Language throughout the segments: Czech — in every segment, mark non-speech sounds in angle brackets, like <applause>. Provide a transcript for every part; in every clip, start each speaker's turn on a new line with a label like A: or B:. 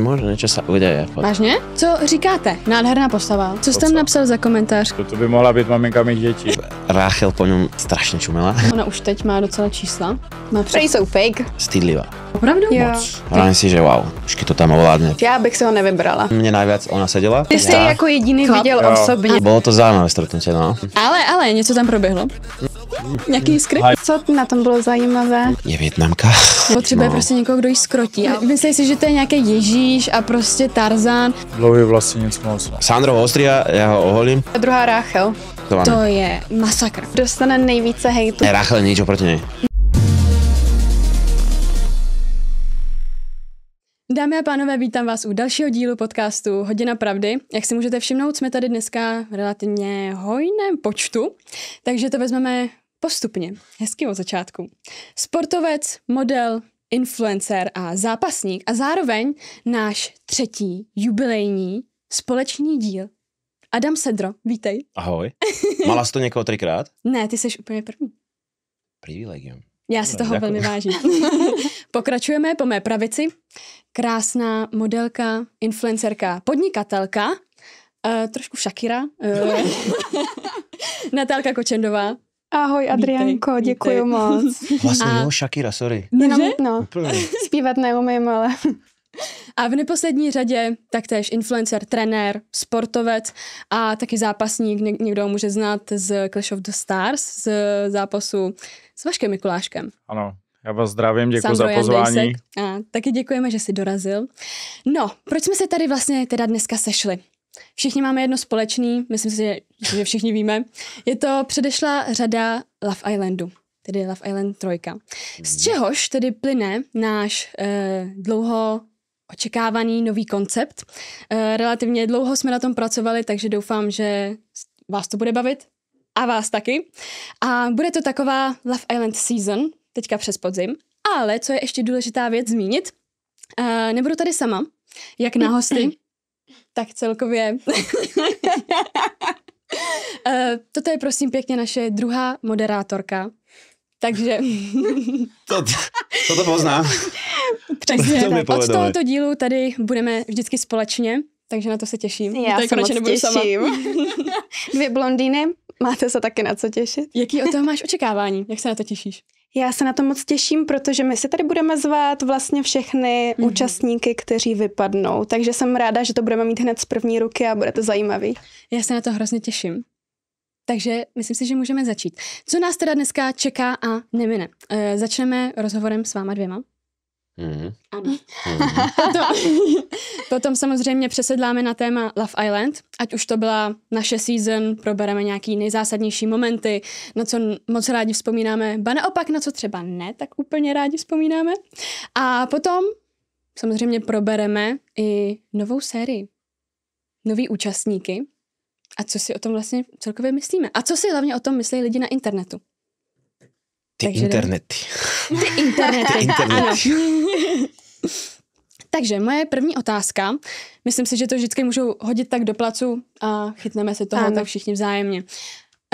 A: nemůže nečesat údaje.
B: Vážně? Co říkáte? Nádherná postava. Co jste tam napsal za komentář? To,
A: to by mohla být maminka mých dětí. Ráchel po něm strašně čumila.
B: <laughs> Ona už teď má docela čísla. Má před... jsou fake. Stydlivá. Opravdu? Jo. Moc.
C: si, že wow, už to tam ovládne.
B: Já bych se ho nevybrala.
C: Mě nejvíc ona seděla. Ty jsi jako
B: jediný Chlap. viděl jo. osobně.
C: Bylo to zajímavé stretnutí, no.
B: Ale, ale, něco tam proběhlo. Nějaký skryt? Co na tom bylo zajímavé?
C: Je Větnamka.
B: Potřebuje no. prostě někoho, kdo jí skrotí. A myslí si, že to je nějaký Ježíš a prostě Tarzan.
C: Dlouhý vlastně nic moc. Sandro Ostria, já ho oholím.
B: A druhá Rachel. To, to je masakr. Dostane nejvíce hejtu. Ne,
C: Rachel nic oproti něj.
B: Dámy a pánové, vítám vás u dalšího dílu podcastu Hodina pravdy. Jak si můžete všimnout, jsme tady dneska v relativně hojném počtu, takže to vezmeme postupně, hezky od začátku. Sportovec, model, influencer a zápasník a zároveň náš třetí jubilejní společný díl. Adam Sedro, vítej.
C: Ahoj. Mala jsi to někoho třikrát?
B: ne, ty jsi úplně první.
C: Privilegium.
B: Já si no, toho děkuji. velmi vážím. <laughs> Pokračujeme po mé pravici. Krásná modelka, influencerka, podnikatelka, uh, trošku Shakira, uh, <laughs> Natálka Kočendová. Ahoj Adriánko, děkuji moc. <laughs> Vlastně
C: jo, Shakira, sorry.
B: Jenom, no, no. zpívat neumím, ale... A v neposlední řadě taktéž influencer, trenér, sportovec a taky zápasník. Někdo může znát z Clash of the Stars, z zápasu s Vaškem Mikuláškem.
A: Ano, já vás zdravím, děkuji za pozvání.
B: A taky děkujeme, že jsi dorazil. No, proč jsme se tady vlastně teda dneska sešli? Všichni máme jedno společný, myslím si, že všichni víme. Je to předešla řada Love Islandu, tedy Love Island 3. Z mhm. čehož tedy plyne náš e, dlouho očekávaný nový koncept. E, relativně dlouho jsme na tom pracovali, takže doufám, že vás to bude bavit a vás taky. A bude to taková Love Island season, teďka přes podzim. Ale co je ještě důležitá věc zmínit, uh, nebudu tady sama, jak na hosty, <clears throat> tak celkově. uh, <laughs> toto je prosím pěkně naše druhá moderátorka, takže... <laughs> to, to, <laughs> to poznám. Takže to, to od tohoto dílu tady budeme vždycky společně, takže na to se těším. Já tak se moc nebudu těším. Sama. Dvě blondýny, máte se taky na co těšit. Jaký o toho máš očekávání? Jak se na to těšíš? Já se na to moc těším, protože my si tady budeme zvát vlastně všechny mm-hmm. účastníky, kteří vypadnou. Takže jsem ráda, že to budeme mít hned z první ruky a bude to zajímavý. Já se na to hrozně těším. Takže myslím si, že můžeme začít. Co nás teda dneska čeká a nemine? E, začneme rozhovorem s váma dvěma. Mm. Ano. Mm. <laughs> to, potom samozřejmě přesedláme na téma Love Island, ať už to byla naše season, probereme nějaký nejzásadnější momenty, na co moc rádi vzpomínáme, ba naopak na co třeba ne, tak úplně rádi vzpomínáme. A potom samozřejmě probereme i novou sérii, nový účastníky a co si o tom vlastně celkově myslíme. A co si hlavně o tom myslí lidi na internetu. Ty Takže internety. Ne. Ty internety, <laughs> internety. ano. <laughs> Takže moje první otázka, myslím si, že to vždycky můžu hodit tak do placu a chytneme se toho ano. tak všichni vzájemně.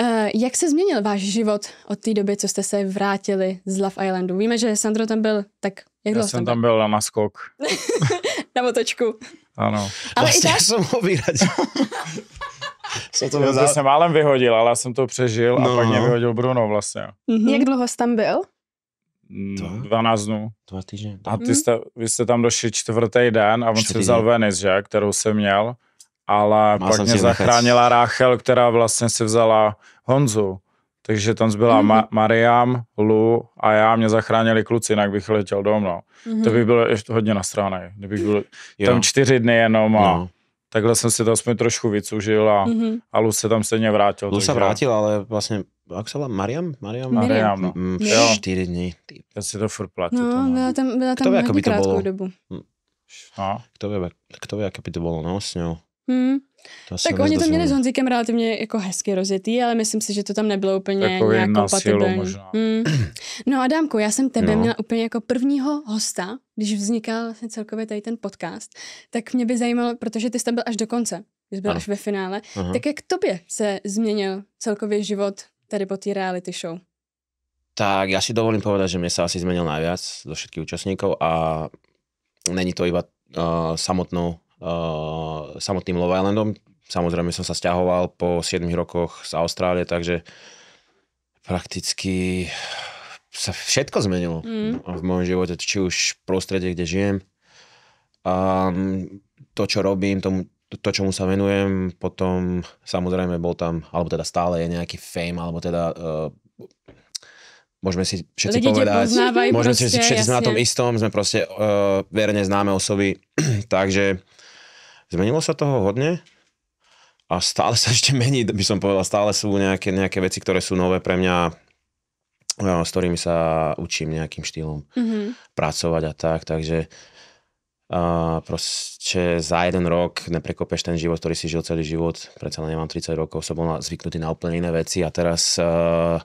B: Uh, jak se změnil váš život od té doby, co jste se vrátili z Love Islandu? Víme, že Sandro tam byl, tak jak Já jsem tam
A: byl, byl na maskok.
B: <laughs> na motočku.
A: Ano. Ale vlastně i tak... jsem ho vyradil. <laughs> Co to Já jsem málem vyhodil, ale já jsem to přežil no. a pak mě no. vyhodil Bruno vlastně.
B: Mm-hmm. Jak dlouho jsi tam byl?
A: 12 mm, dnů. Dva týdny. A ty mhm. jste, vy jste tam došli čtvrtý den a on čtvrtý si vzal Venice, že, kterou jsem měl, ale Má pak mě zachránila nechat. Rachel, která vlastně si vzala Honzu. Takže tam zbyla mm-hmm. Ma- Mariam, Lu a já, mě zachránili kluci, jinak bych letěl domů. No. Mm-hmm. To by bylo ještě hodně nastrané. kdybych byl jo. tam čtyři dny jenom a no takhle jsem si to aspoň trošku vycužil a, mm-hmm. a Luz se tam stejně vrátil. Luz se takže... vrátil, ale vlastně, jak se volá, Mariam? Mariam, Mariam no. Mm, jo. čtyři dny. Já si to furt platí.
B: No, to, byla tam, byla tam kdo by to bylo? dobu.
C: No. Kto ví, kto ví, jaké by to bylo, no, s ňou.
B: Hmm. To tak oni to měli s Honzíkem relativně jako hezky rozjetý, ale myslím si, že to tam nebylo úplně Takový nějak kompatibilní. Hmm. <clears throat> No Adámku, já jsem tebe no. měla úplně jako prvního hosta, když vznikal vlastně celkově tady ten podcast, tak mě by zajímalo, protože ty jsi tam byl až do konce, jsi byl ano. až ve finále, Aha. tak jak tobě se změnil celkově život tady po té reality show?
C: Tak já si dovolím povedat, že mě se asi změnil najviac do všetkých účastníků a není to iba uh, samotnou uh, samotným Love Islandom. Samozrejme som sa stiahoval po 7 rokoch z Austrálie, takže prakticky sa všetko zmenilo mm. v mém živote, či už prostredie, kde žijem, a to, čo robím, tomu, to, čomu sa venujem, potom samozrejme bol tam, alebo teda stále je nejaký fame, alebo teda uh, eh, môžeme si všetci Lidi povedať, môžeme proste, si všetci jasne. sme na tom istom, sme proste uh, verne známe osoby, <clears throat> takže Zmenilo sa toho hodne a stále sa ešte mení, by som povedal, stále sú nejaké, nejaké veci, ktoré sú nové pre mňa, s ktorými sa učím nejakým štýlom mm-hmm. pracovať a tak, takže a proste za jeden rok neprekopeš ten život, ktorý si žil celý život. Predsa len nemám 30 rokov, som bol zvyknutý na úplne iné veci a teraz uh,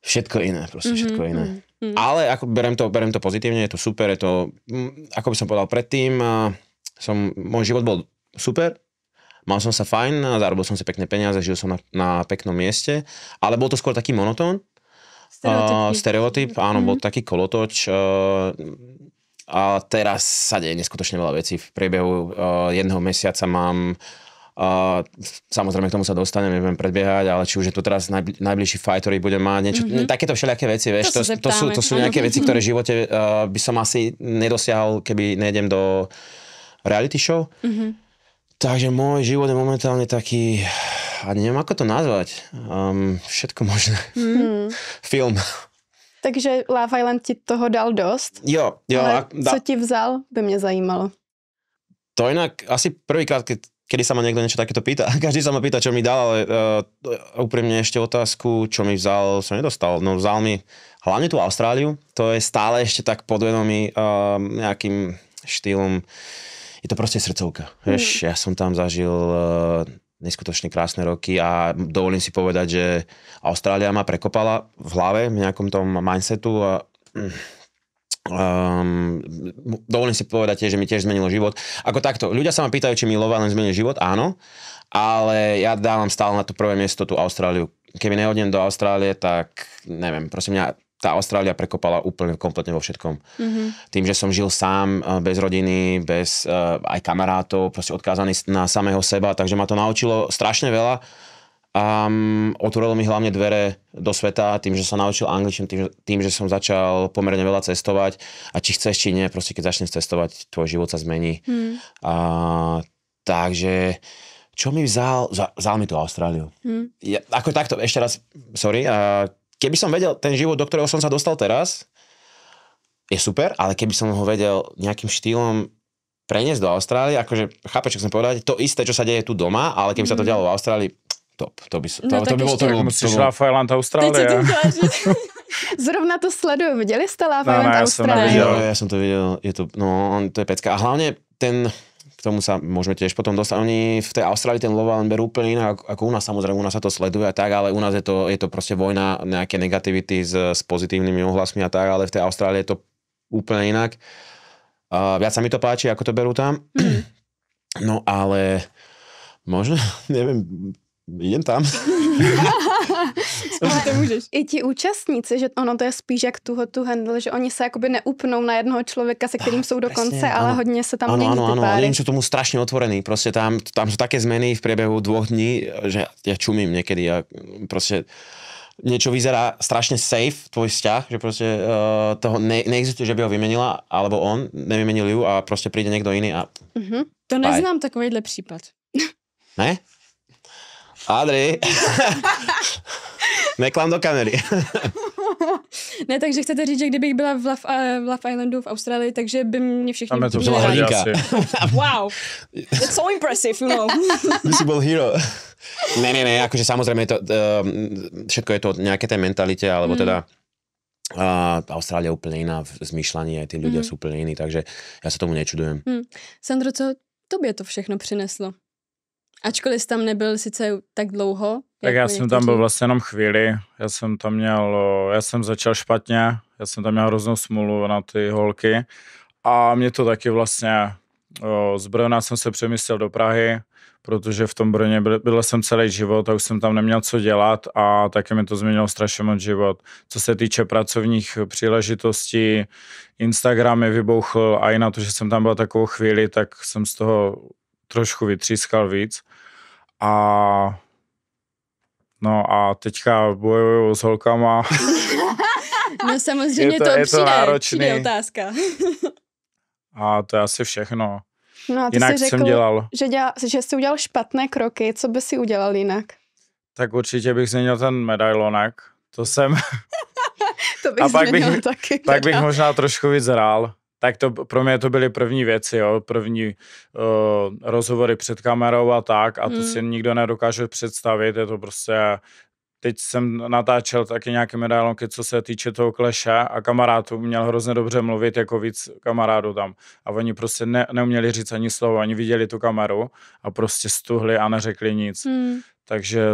C: všetko iné, proste mm-hmm, všetko iné. Mm-hmm. Ale ako berem to, berem to pozitívne, je to super, je to, ako by som povedal predtým, uh, Som, môj život bol super, mal som sa fajn, zarobil som si pekné peniaze, žil som na, na peknom mieste, ale bol to skôr taký monotón, eh, Stereotyp. Uh, stereotyp, áno, mm-hmm. bol taký kolotoč. Uh, a teraz sa deje neskutočne veľa vecí. V priebehu uh, eh, jedného mesiaca mám Uh, samozrejme k tomu sa dostaneme, budem predbiehať, ale či už je to teraz najbli, najbližší fight, ktorý budem mať, niečo, mm-hmm. takéto všelijaké veci, vieš, to, to, to, sú, to sú nejaké veci, ktoré v <laughs> živote uh, by som asi nedosiahol, keby nejdem do uh, reality show. Mm-hmm. Takže môj život je momentálne taký, a neviem ako to nazvať, um, všetko možné. Mm. <laughs> Film.
B: Takže Love Island ti toho dal dost?
C: Jo, jo. Ale a, da... co
B: ti vzal, by mě zajímalo.
C: To jinak asi prvýkrát, keď kedy se ma někdo niečo takéto pýta. <laughs> Každý se ma pýta, čo mi dal, ale uh, úprimne otázku, čo mi vzal, jsem nedostal. No vzal mi hlavně tu Austráliu, to je stále ještě tak podvědomý uh, e, nějakým štýlom uh, je to proste srdcovka. Vieš, mm. ja som tam zažil eh, neskutočne krásne roky a dovolím si povedať, že Austrália ma prekopala v hlave, v nejakom tom mindsetu a Um, dovolím si povedať, že mi tiež zmenilo život. Ako takto, ľudia sa ma pýtajú, či mi len zmenil život, áno, ale ja dávam stále na to prvé miesto tú Austráliu. Keby neodnem do Austrálie, tak neviem, prosím mňa, tá Austrália prekopala úplne kompletne vo všetkom. Mm-hmm. Tým, že som žil sám, eh, bez rodiny, bez uh, aj kamarátov, proste odkázaný na samého seba, takže ma to naučilo strašne veľa. um, otvorilo mi hlavne dvere do sveta tým, že sa naučil angličtinu, tým, tým, že som začal pomerne veľa cestovať. A či chceš, či nie, proste keď začneš cestovať, tvoj život sa zmení. Mm. A, takže čo mi vzal, vzal mi tú Austráliu. Mm. Ja, ako takto, ešte raz, sorry, a, keby som vedel ten život, do ktorého som sa dostal teraz, je super, ale keby som ho vedel nejakým štýlom preniesť do Austrálie, akože chápeš, čo som povedať, to isté, čo sa deje tu doma, ale keby mm. sa to mhm. dialo v Austrálii, top, to by, to, no, to, to by bolo to. Musíš Lafayland Austrálie. <laughs>
B: Zrovna to sleduju, viděli jste Lafayland no, no,
C: Austrálie? Já jsem, neviděl, já jsem to viděl, je to, no, to je pecka. A hlavně ten, tomu sa môžeme tiež potom dostať. Oni v tej Austrálii ten love island berú úplne inak ako u nás, samozrejme, u nás sa to sleduje a tak, ale u nás je to, je to proste vojna nejaké negativity s, s pozitívnymi ohlasmi a tak, ale v tej Austrálii je to úplne inak. Uh, viac sa mi to páči, ako to berú tam. Mm. No ale možno, <laughs> neviem, jen tam.
B: Ale to můžeš. I ti účastníci, že ono to je spíš jak tuho tu handle, že oni se jakoby neupnou na jednoho člověka, se kterým ah, jsou dokonce, ale ano. hodně se tam ano, mění ano, ty ano, páry. Ano, jsou
C: tomu strašně otvorený. prostě tam, tam jsou také změny v průběhu dvou dní, že já čumím někdy, a prostě něco vyzerá strašně safe, tvůj vzťah, že prostě uh, toho ne, neexistuje, že by ho vymenila, alebo on, nevymenil ju a prostě přijde někdo jiný a...
B: Mm-hmm. To neznám takovýhle případ.
C: Ne? Adri,
B: <laughs>
C: neklám do kamery. <laughs>
B: ne, takže chcete říct, že kdybych byla v Love, uh, Love Islandu v Austrálii, takže by mě všichni... Tam to byla hrdinka. <laughs> wow, that's so impressive, you know. Ty jsi
C: byl hero. ne, ne, ne, jakože samozřejmě to, uh, všetko je to nějaké té mentalitě, alebo mm. teda a uh, eh, je úplně jiná v zmýšlení, a ty lidé mm. jsou úplně jiný, takže já se tomu nečudujem.
B: Mm. Sandro, co tobě to všechno přineslo? Ačkoliv tam nebyl sice tak dlouho. Tak já jako jsem tam byl
A: vlastně jenom chvíli. Já jsem tam měl, já jsem začal špatně, já jsem tam měl hroznou smůlu na ty holky a mě to taky vlastně, z Brna jsem se přemyslel do Prahy, protože v tom Brně byl, byl jsem celý život a už jsem tam neměl co dělat a taky mi to změnilo strašně moc život. Co se týče pracovních příležitostí, Instagram mi vybouchl a i na to, že jsem tam byl takovou chvíli, tak jsem z toho trošku vytřískal víc. A no a teďka bojuju s holkama.
B: no samozřejmě je to, to, je přijde, to náročný. přijde otázka.
A: a to je asi všechno.
B: No a ty jinak jsi řekl, jsem dělal. Že, děla, že jsi udělal špatné kroky, co by si udělal jinak?
A: Tak určitě bych změnil ten medailonek, to jsem... <laughs> to bych a pak bych, taky. Pak bych možná trošku víc hrál tak to pro mě to byly první věci, jo, první uh, rozhovory před kamerou a tak a to hmm. si nikdo nedokáže představit, je to prostě teď jsem natáčel taky nějaké medailonky, co se týče toho kleše a kamarádů měl hrozně dobře mluvit, jako víc kamarádů tam. A oni prostě ne, neuměli říct ani slovo, ani viděli tu kameru a prostě stuhli a neřekli nic. Hmm. Takže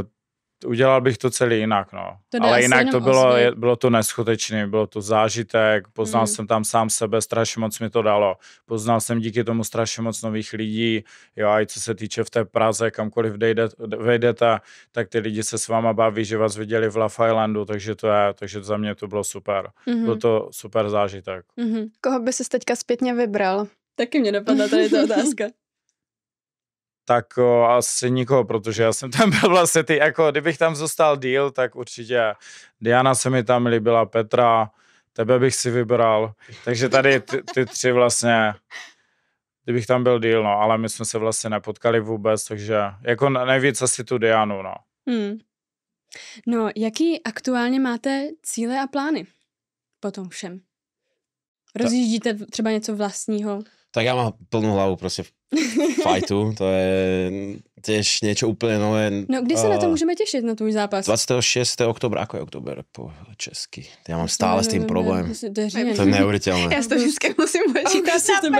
A: udělal bych to celý jinak, no. To Ale jinak to bylo, je, bylo to neskutečné, bylo to zážitek, poznal mm. jsem tam sám sebe, strašně moc mi to dalo. Poznal jsem díky tomu strašně moc nových lidí, jo, a i co se týče v té Praze, kamkoliv vejdete, tak ty lidi se s váma baví, že vás viděli v Love Islandu, takže to je, takže za mě to bylo super. Mm-hmm. Byl to super zážitek.
B: Mm-hmm. Koho by se teďka zpětně vybral? Taky mě napadla tady ta <laughs> otázka
A: tak o, eh, asi nikoho, protože já jsem tam byl vlastně ty, jako kdybych tam zůstal díl, tak určitě Diana se mi tam líbila, Petra, tebe bych si vybral, takže tady ty, ty tři vlastně, kdybych tam byl díl, no, ale my jsme se vlastně nepotkali vůbec, takže jako nejvíc asi tu Dianu, no.
B: Hmm. No, jaký aktuálně máte cíle a plány po tom všem? Rozjíždíte třeba něco vlastního?
C: tak já mám plnou hlavu prostě fajtu, to je těž něco úplně nové. No kdy se uh, na to
B: můžeme těšit, na tvůj zápas?
C: 26. oktober, jako je oktober po česky. Já mám stále no, s tím no, no, problém. To je, to je neuvěřitelné. Já to
B: vždycky musím počítat To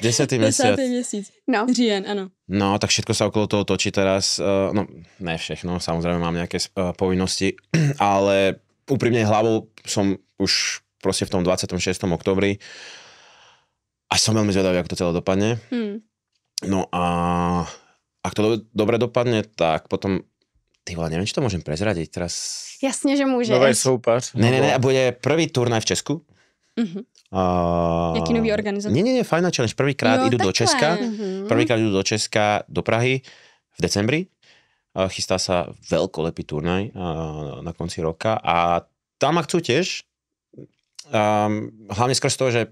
B: 10. 10. měsíc. No. Říjen, ano.
C: No, tak všetko se okolo toho točí teraz. Eh, no, ne všechno, samozřejmě mám nějaké eh, povinnosti, <clears throat> ale upřímně hlavou jsem už prostě v tom 26. oktobri a som veľmi zvedavý, ako to celé dopadne. Hmm. No a ak to do, dobre dopadne, tak potom ty vole, neviem, či to môžem prezradiť teraz.
B: Jasne, že můžeš. Nový
C: soupeř. Ne, ne, ne, a bude prvý turnaj v Česku. Mm-hmm. Uh, Jaký nový organizátor? Nie, nie, nie, Final Challenge. Prvýkrát no, jdu do Česka. Mm-hmm. Prvýkrát idú do Česka, do Prahy v decembri. Uh, chystá se velkolepý turnaj na konci roka a tam ak chcú tiež, um, hlavne skrz toho, že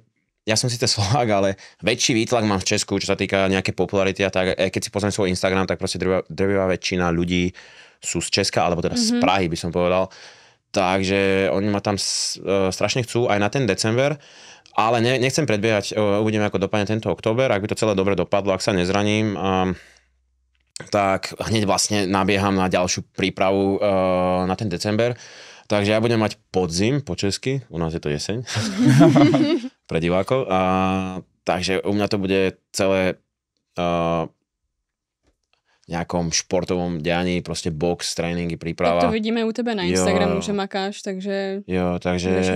C: ja som síce <laughs> Slovák, ale väčší výtlak mám v Česku, čo sa týka nejaké popularity a tak. Eh, keď si pozriem svoj Instagram, tak proste drvivá, väčšina ľudí sú z Česka, alebo teda mm-hmm. z mhm. Prahy by som povedal. Takže oni ma tam eh, strašne chcú aj na ten december. Ale ne, nechcem predbiehať, eh, uvidíme, ako dopadne tento október. Ak by to celé dobre dopadlo, ak sa nezraním, um, tak hneď vlastne nabieham na ďalšiu prípravu uh, na ten december. Takže ja budem mať podzim po česky, u nás je to jeseň. <laughs> pre divákov. A, takže u mňa to bude celé uh, nějakom športovom dianí, prostě box, tréninky, příprava. Tak to vidíme
B: u tebe na Instagramu, jo. že makáš, takže...
C: Jo, takže...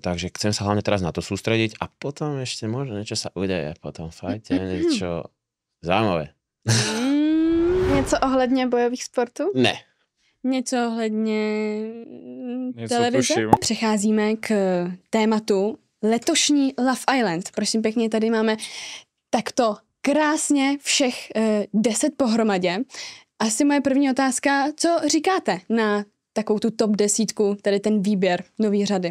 C: Takže chcem se hlavne teraz na to sústrediť a potom ještě možná něco sa udeje, potom fajtě, něco zajímavé.
B: Mm. něco ohledně bojových sportů? Ne. Něco ohledně televize? Něco Přecházíme k tématu, letošní Love Island. Prosím pěkně, tady máme takto krásně všech uh, deset pohromadě. Asi moje první otázka, co říkáte na takovou tu top desítku, tedy ten výběr nový řady?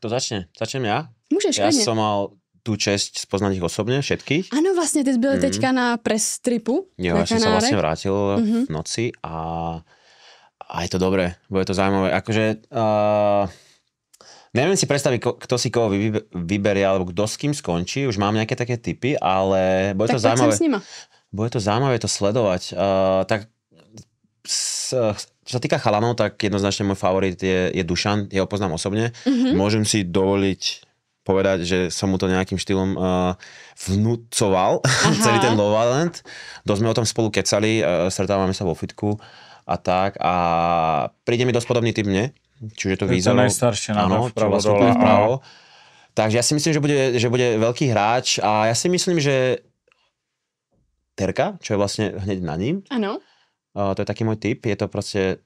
C: Kdo začne? Začnem já? Můžeš, Já jsem mal tu čest spoznat jich osobně, všetkých.
B: Ano, vlastně ty jsi byl mm. teďka na press tripu. Jo, já jsem se vlastně vrátil
C: mm-hmm. v mhm. noci a a je to dobré, bude to zajímavé. Akože uh, eh, Neviem si predstaviť, kto si koho vyberie, alebo kto s kým skončí. Už mám nejaké také typy, ale bude tak to zaujímavé. S nima. Bude to zaujímavé to sledovať. Uh, tak s, čo sa týka chalanov, tak jednoznačne môj favorit je, je Dušan, jeho poznám osobne. Mm-hmm. Môžem si dovoliť povedať, že som mu to nejakým štýlom uh, vnúcoval, <laughs> celý ten Love Island. Dosť sme o tom spolu kecali, uh, stretávame sa vo fitku a tak a príde mi dosť podobný typ mne. Čiže to je To no, ano, áno, vpravo, vlastne dole, vpravo. Takže já si myslím, že bude, že bude velký hráč a já si myslím, že Terka, čo je vlastně hned na ním. Ano. Uh, to je taký můj typ. Je to prostě.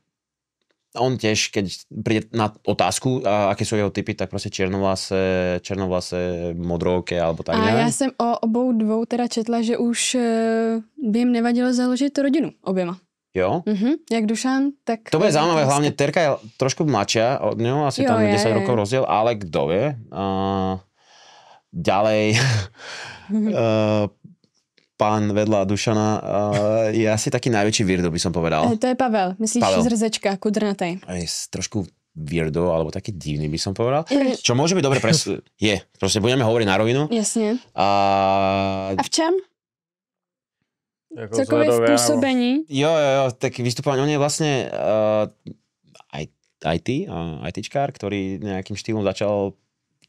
C: on tiež, keď príde na otázku, a aké sú jeho typy, tak prostě černovlase, černovlase, modrouke, alebo tak. A nevím. já jsem
B: o obou dvou teda četla, že už eh, by jim nevadilo založit rodinu oběma. Jo? Mm-hmm, jak Dušan, tak... To bude zaujímavé, hlavně
C: Terka je trošku mladšia od něho, asi jo, tam je 10 je. rokov rozdiel, ale kdo je? Uh, ďalej, mm-hmm. uh, <laughs> pán vedla Dušana uh, je asi taký najväčší weirdo, by som povedal. E,
B: to je Pavel, myslíš Pavel. z Rzečka, kudrnatej.
C: Je trošku weirdo, alebo taký divný by som povedal. Je. Čo môže byť dobre pres... <laughs> Je, proste budeme hovoriť na rovinu. Jasne. A... A v čem? Jako celkové způsobení. působení. Jo, jo, jo, tak vystupování, on je vlastně uh, eh, IT, uh, eh, ITčkár, který nějakým štýlem začal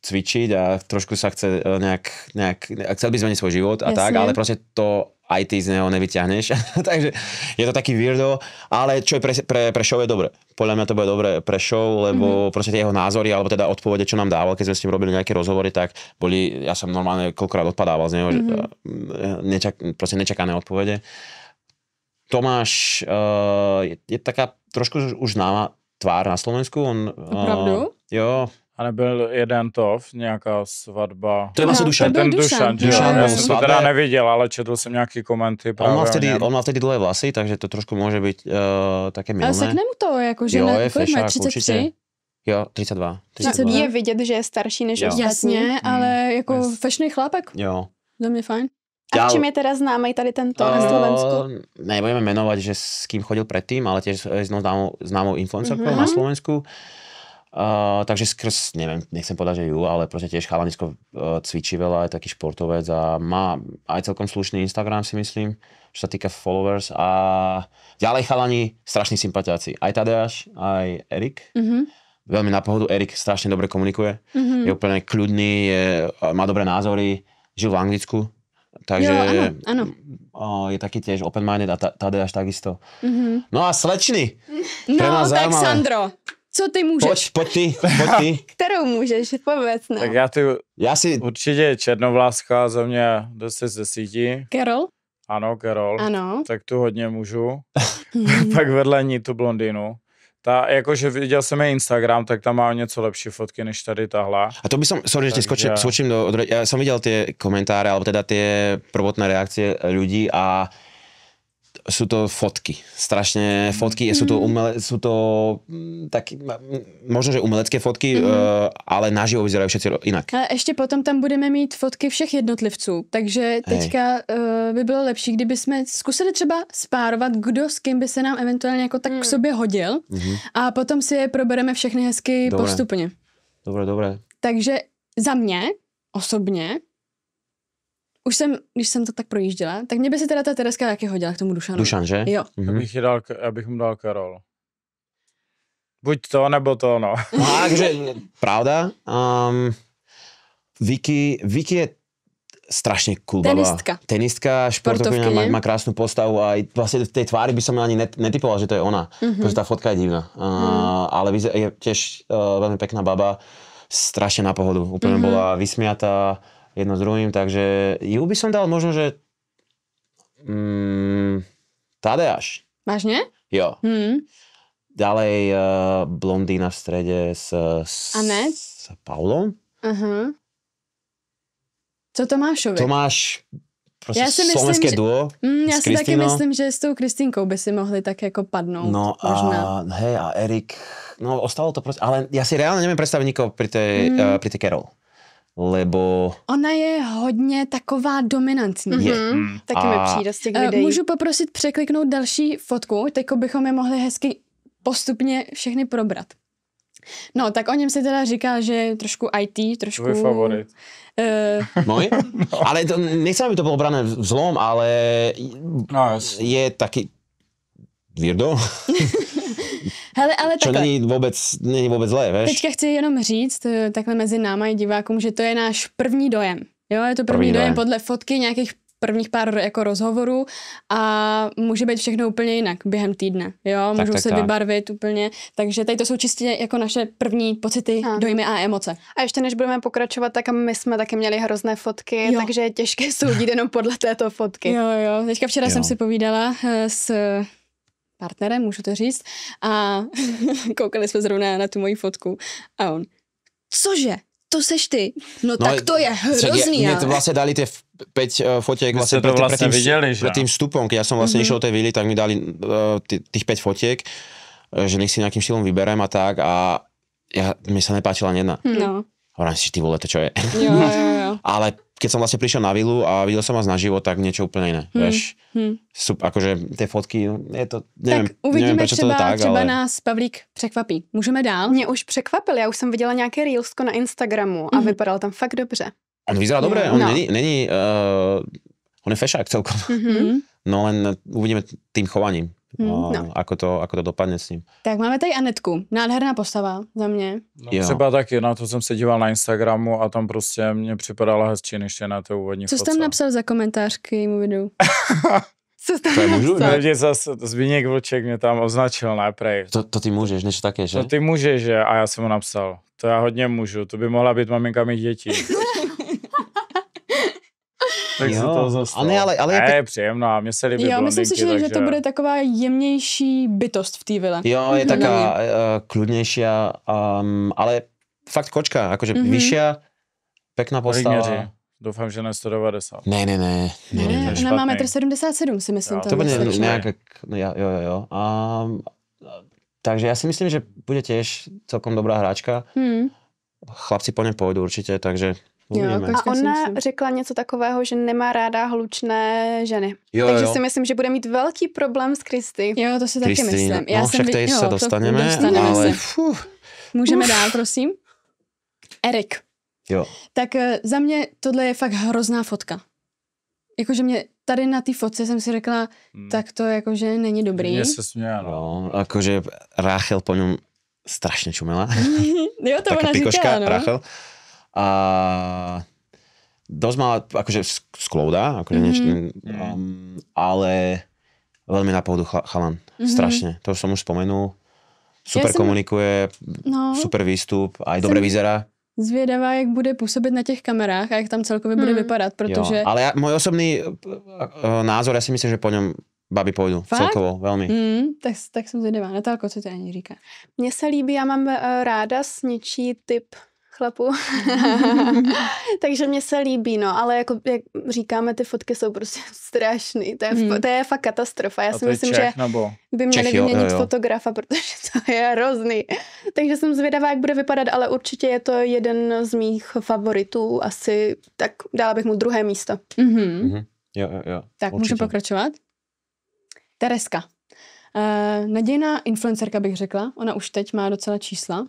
C: cvičiť a trošku sa chce eh, nejak, nejak chcel by zmeniť svoj život a Jasne. tak, ale proste to aj ty z neho nevyťahneš. <laughs> Takže je to taký weirdo, ale čo je pre, pre, pre show je dobré, Podľa mňa to bude dobré pre show, lebo mm-hmm. proste tie jeho názory, alebo teda odpovede, čo nám dával, keď sme s ním robili nejaké rozhovory, tak boli, ja som normálne koľkokrát odpadával z neho, mm-hmm. nečak, proste nečakané odpovede. Tomáš uh, je, je taká trošku už
A: známa tvár na Slovensku. On, Uh, jo, a nebyl jeden to, nějaká svatba. To je vlastně no, Dušan. Ten Dušan, Dušan já jsem to teda neviděl, ale četl jsem nějaký komenty. Právě on, má vtedy, on
C: má vtedy dlouhé vlasy, takže to trošku může být uh, také milné. Ale sekne
A: mu to,
B: jako jo, na, je kolik má 33?
C: Jo, 32. 32.
B: Je vidět, že je starší než ostatní. Jasně, ale hmm. jako yes. fešný chlápek. Jo. To mě fajn. A já, v čem je teda známý tady tento uh, na eh, Slovensku?
C: Nebudeme jmenovat, že s kým chodil předtím, ale těž s známou, známou influencerkou mm-hmm. na Slovensku. Uh, Uh, takže skrz, neviem, nechcem povedať, že ju, ale proste tiež chalanisko uh, cvičí veľa, je taký športovec a má aj celkom slušný Instagram si myslím, čo sa týka followers a ďalej chalani, strašní sympatiaci. Aj Tadeáš, aj Erik. Mm-hmm. Veľmi na pohodu, Erik strašne dobre komunikuje, mm-hmm. je úplne kľudný, je, má dobré názory, žil v Anglicku, takže jo, ano, ano. O, je taky tiež open-minded a Tadeáš takisto. Mm-hmm. No a slečny.
B: No, tak Sandro. Co ty můžeš? Pojď,
A: pojď ty, pojď ty. <laughs>
B: Kterou můžeš, povedz no. Tak
A: já ty, já si... určitě Černovláska za mě 10 se sítí. Carol? Ano, Carol. Ano. Tak tu hodně můžu. <laughs> <laughs> Pak vedle ní tu blondýnu. Ta, jakože viděl jsem její Instagram, tak tam má něco lepší fotky než tady tahle. A to by som, sorry, že skočím, skočím
C: do, já jsem viděl ty komentáře, alebo teda ty prvotné reakce lidí a sú to fotky. Strašne fotky. Mm. Sú to, umele, sú to mm, tak, možno, že umelecké fotky, mm. uh, ale naživo vyzerajú všetci jinak.
B: A ještě potom tam budeme mít fotky všech jednotlivců, takže teďka uh, by bylo lepší, kdyby jsme zkusili třeba spárovat, kdo s kým by se nám eventuálně jako tak mm. k hmm. sobě hodil mm. a potom si je probereme všechny hezky dobré. postupně. Dobré, dobré. Takže za mě osobně už jsem, když jsem to tak projížděla, tak mě by si teda ta Tereska jaký hodila k tomu Dušanu. Dušan, že? Jo.
A: Mm-hmm. Abych, dal, abych mu dal Karol. Buď to, nebo to, no. <laughs> no takže, pravda. Um,
C: Vicky, Vicky je strašně cool Tenistka. Baba. Tenistka, športovkyně, má, má krásnou postavu a vlastně v té tváři by som ani net, netypoval, že to je ona. Mm-hmm. Protože ta fotka je divná. Uh, mm. Ale je těž uh, velmi pekná baba, Strašně na pohodu. Úplně mm-hmm. byla vysmiatá jedno s druhým, takže ju by som dal možno, že mm, Tadeáš. Vážně? Jo. Hmm. Dalej uh, eh, blondína v strede s, s,
B: Anet? s Paulom. Uh-huh. Co Tomášovi? Tomáš prostě já si myslím, slovenské že, duo mm, Já si taky myslím, že s tou Kristinkou by si mohli tak jako padnout. No a
C: hej a Erik, no ostalo to prostě, ale já si reálně nevím představit nikoho při té mm. uh, Carol lebo...
B: Ona je hodně taková dominantní. Mhm. Je. Mm-hmm. Taky a... mi přijde z těch eh, videí. Můžu poprosit překliknout další fotku, teď bychom je mohli hezky postupně všechny probrat. No, tak o něm se teda říká, že je trošku IT, trošku... Tvůj
C: favorit. Uh... Můj? no. <laughs> <laughs> Ale to, nechci, aby to bylo obrané vzlom, ale no, je taky virdo. <laughs>
B: Hele, ale Čo není
C: vůbec, není vůbec zlé, veš?
B: Teďka chci jenom říct, eh, takhle mezi náma i divákům, že to je náš první dojem. Jo, je to první, první dojem ne. podle fotky nějakých prvních pár jako rozhovorů a může být všechno úplně jinak během týdne, jo, tak, můžou tak, se tak. vybarvit úplně, takže tady to jsou čistě jako naše první pocity, a. dojmy a emoce. A ještě než budeme pokračovat, tak my jsme taky měli hrozné fotky, jo. takže je těžké <laughs> soudit jenom podle této fotky. Jo, jo, teďka včera jo. jsem si povídala eh, s partnerem, můžu to říct, a <laughs> koukali jsme zrovna na tu moji fotku a on, cože, to seš ty. No, no tak to je hrozný. Mne to vlastně
C: dali ty pět eh, fotiek vlastně pred, vlastně tím, viděli, videli, pred tým vstupom, keď jsem vlastně mm-hmm. išiel vily, tak mi dali eh, těch pět fotek, fotiek, eh, že nech si nějakým štýlom vyberem a tak a já mi se nepáčila ani jedna. No. Hovorím si, ty vole, to čo je? Jo,
B: jo, jo.
C: <laughs> Ale keď som vlastne prišiel na vilu a videl som vás naživo, tak niečo úplne iné, hmm. vieš. Hmm. Sú, akože tie fotky, no, je to, neviem, tak uvidíme, neviem, třeba, to tak, třeba ale... nás
B: Pavlík překvapí. Můžeme dál? Mě už překvapil, já už jsem viděla nějaké reelsko na Instagramu a hmm vypadal tam fakt dobře. On vyzerá dobře, on no. není,
C: není uh, on je fešák celkom.
B: Mm-hmm.
C: No len uvidíme tým chovaním. Hmm, no. ako, to, ako to dopadne s ním.
B: Tak máme tady Anetku, nádherná postava za mě. No,
A: jo. třeba taky, na to jsem se díval na Instagramu a tam prostě mě připadala hezčí než je na té úvodní Co jsi tam
B: napsal za komentář k jejímu videu?
A: <laughs> Co jsi tam to napsal? Můžu, mě zase Zbíněk Vlček mě tam označil, ne prej. To, to ty můžeš, než také, že? To ty můžeš, že? A já jsem mu napsal. To já hodně můžu, to by mohla být maminka mých dětí. <laughs>
C: tak jo. se to zastalo. ne, ale, ale tak... je
A: příjemná, mně se líbí Jo, myslím si, že, takže... že to bude
B: taková jemnější bytost v té vile. Jo, je mm-hmm. taká
C: uh, eh, eh, kludnější, um, ale fakt kočka, jakože mm-hmm. vyšší,
A: pekná postava. Rýměři. Doufám, že ne 190. Ne, ne, ne. Ne, ne, ne, ne máme
B: 77, si myslím. Jo, to bude nějak,
C: no jo, jo, jo. A, takže já si myslím, že bude těž celkom dobrá hráčka. Hmm. Chlapci po něm pôjdu určitě, takže Jo, a ona
B: řekla něco takového, že nemá ráda hlučné ženy. Jo, Takže jo. si myslím, že bude mít velký problém s Kristy. Jo, to si taky myslím. Já no, jsem však jo, se dostaneme, dostaneme ale... Se. Můžeme Uf. dál, prosím. Erik. Jo. Tak eh, za mě tohle je fakt hrozná fotka. Jakože mě tady na té fotce jsem si řekla, hmm. tak to jakože není dobrý. Mě se
C: směla. No. no, jakože Ráchel po něm strašně čumila.
B: <laughs> jo, to Taka ona pikoška, říkala, no. Rachel.
C: A dosť ma akože sklouda, akože mm-hmm. niečo, um, ale veľmi na pohodu chalan. Mm-hmm. Strašne. To som už spomenul. Super ja komunikuje, som... no, super výstup, aj jsem... dobre vyzerá.
B: Zvědavá, jak bude působit na těch kamerách a jak tam celkově hmm. bude mhm. vypadat, protože... Jo, ale
C: já, můj osobný uh, názor, já si myslím, že po něm babi půjdu. Fakt? Celkovo, velmi.
B: Hmm, tak, tak jsem zvědavá. Natálko, co ty ani říká? Mně se líbí, já mám uh, ráda sněčí typ chlapu. <laughs> Takže mě se líbí, no, ale jako jak říkáme, ty fotky jsou prostě <laughs> strašný. To je, hmm. to je fakt katastrofa. Já si myslím, Čech, že
A: nebo... by měli Čech, jo, vyměnit jo, jo.
B: fotografa, protože <laughs> to je hrozný. Takže jsem zvědavá, jak bude vypadat, ale určitě je to jeden z mých favoritů. Asi tak dala bych mu druhé místo. Mm-hmm. Mm-hmm.
C: Jo, jo, jo. Tak určitě. můžu
B: pokračovat? Tereska. Uh, nadějná influencerka bych řekla, ona už teď má docela čísla,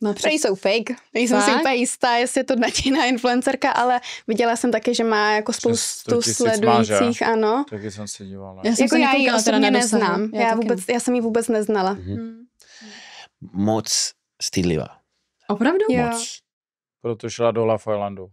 B: má no před... Jsou fake. Nejsem Fakt? si úplně jistá, jestli je to datina influencerka, ale viděla jsem taky, že má jako spoustu sledujících, máže. ano. Taky
A: jsem se dívala. Já, jsem jako já ji osobně neznám. Já, já, vůbec,
B: já jsem ji vůbec neznala. Mhm. Hmm.
A: Moc stydlivá.
B: Opravdu? Jo. Moc.
A: Proto šla do Lafaylandu.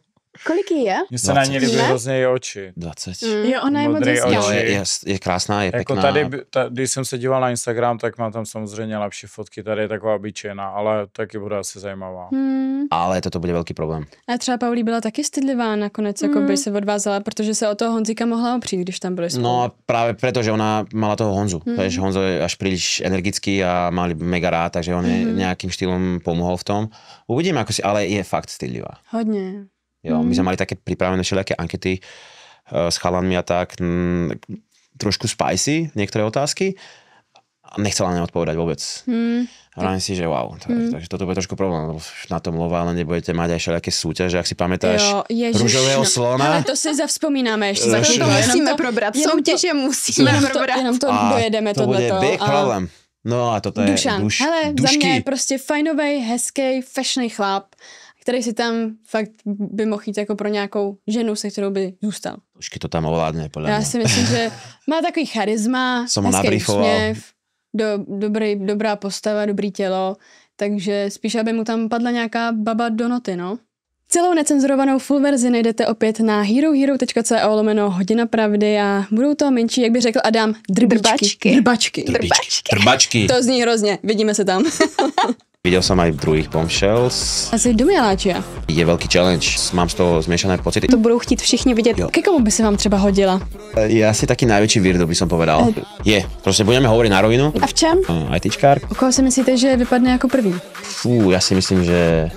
B: <laughs> Kolik jí je? Mně se
A: 20. na ní líbí hrozně její oči. 20. Mm.
B: Jo,
C: ona je moc hezká. Je, je, je, krásná, je jako pěkná. Tady,
A: tady, když jsem se díval na Instagram, tak má tam samozřejmě lepší fotky. Tady je taková obyčejná, ale taky bude asi zajímavá. Mm. Ale toto bude velký problém.
B: A třeba Paulí byla taky stydlivá nakonec, mm. jako by hmm. se odvázala, protože se o toho Honzika mohla opřít, když tam byli spolu. No
C: právě proto, že ona mala toho Honzu. Mm. Takže Honzo je až příliš energický a mali mega rád, takže on mm. nějakým stylem pomohl v tom. Uvidíme, jako si, ale je fakt stydlivá.
B: Hodně. Jo, mm. My jsme mm. mali
C: také připravené všelijaké ankety eh, s chalanmi a tak, m, mm, trošku spicy některé otázky a nechcela neodpovedať vůbec. Mm. Hlavne si, že wow, tak, mm. takže toto bude trošku problém, lebo na tom ale nebudete mať aj všelijaké súťaže, ak si pamätáš jo, růžového no. slona. Ale
B: to si zavzpomínáme ještě. Za to musíme probrat, soutěže musíme to, probrat. Jenom to a dojedeme to bude big problém.
C: No a toto je Dušan. Duš, Hele, dušky. za mě je prostě
B: fajnovej, hezký, fešný chlap který si tam fakt by mohl jít jako pro nějakou ženu, se kterou by zůstal.
C: Už to tam ovládne, podle Já mě. si myslím, že
B: <laughs> má takový charisma, Som hezký úsměv, do, dobrý, dobrá postava, dobrý tělo, takže spíš, aby mu tam padla nějaká baba do noty, no. Celou necenzurovanou full verzi najdete opět na herohero.co lomeno hodina pravdy a budou to menší, jak by řekl Adam, drbačky. Drbačky. Drbačky. drbačky. drbačky. To zní hrozně, vidíme se tam. <laughs>
C: Viděl jsem i v druhých Bombshells.
B: Asi do Mialáčia.
C: Je velký challenge, mám z toho změšané pocity. To budou
B: chtít všichni vidět. Jo. Ke komu by se vám třeba hodila?
C: Eh, je asi taky největší výrdu, by som povedal. Uh. Je, prostě budeme hovorit na rovinu. A v čem? Uh, eh, ITčkár.
B: U koho si myslíte, že vypadne jako první?
C: Fú, já si myslím, že